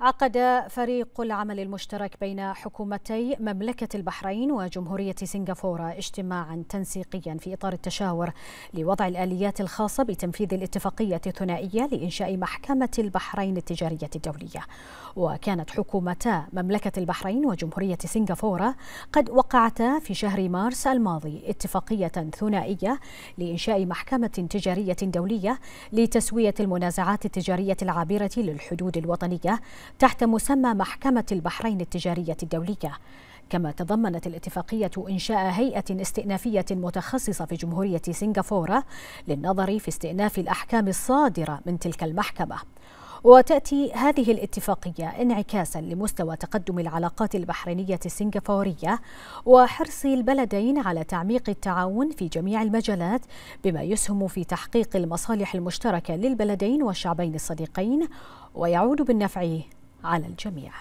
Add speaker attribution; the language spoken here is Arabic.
Speaker 1: عقد فريق العمل المشترك بين حكومتي مملكة البحرين وجمهورية سنغافورة اجتماعا تنسيقيا في إطار التشاور لوضع الآليات الخاصة بتنفيذ الاتفاقية الثنائية لإنشاء محكمة البحرين التجارية الدولية وكانت حكومتا مملكة البحرين وجمهورية سنغافورة قد وقعتا في شهر مارس الماضي اتفاقية ثنائية لإنشاء محكمة تجارية دولية لتسوية المنازعات التجارية العابرة للحدود الوطنية تحت مسمى محكمة البحرين التجارية الدولية كما تضمنت الاتفاقية إنشاء هيئة استئنافية متخصصة في جمهورية سنغافورة للنظر في استئناف الأحكام الصادرة من تلك المحكمة وتأتي هذه الاتفاقية انعكاسا لمستوى تقدم العلاقات البحرينية السنغافورية وحرص البلدين على تعميق التعاون في جميع المجالات بما يسهم في تحقيق المصالح المشتركة للبلدين والشعبين الصديقين ويعود بالنفع على الجميع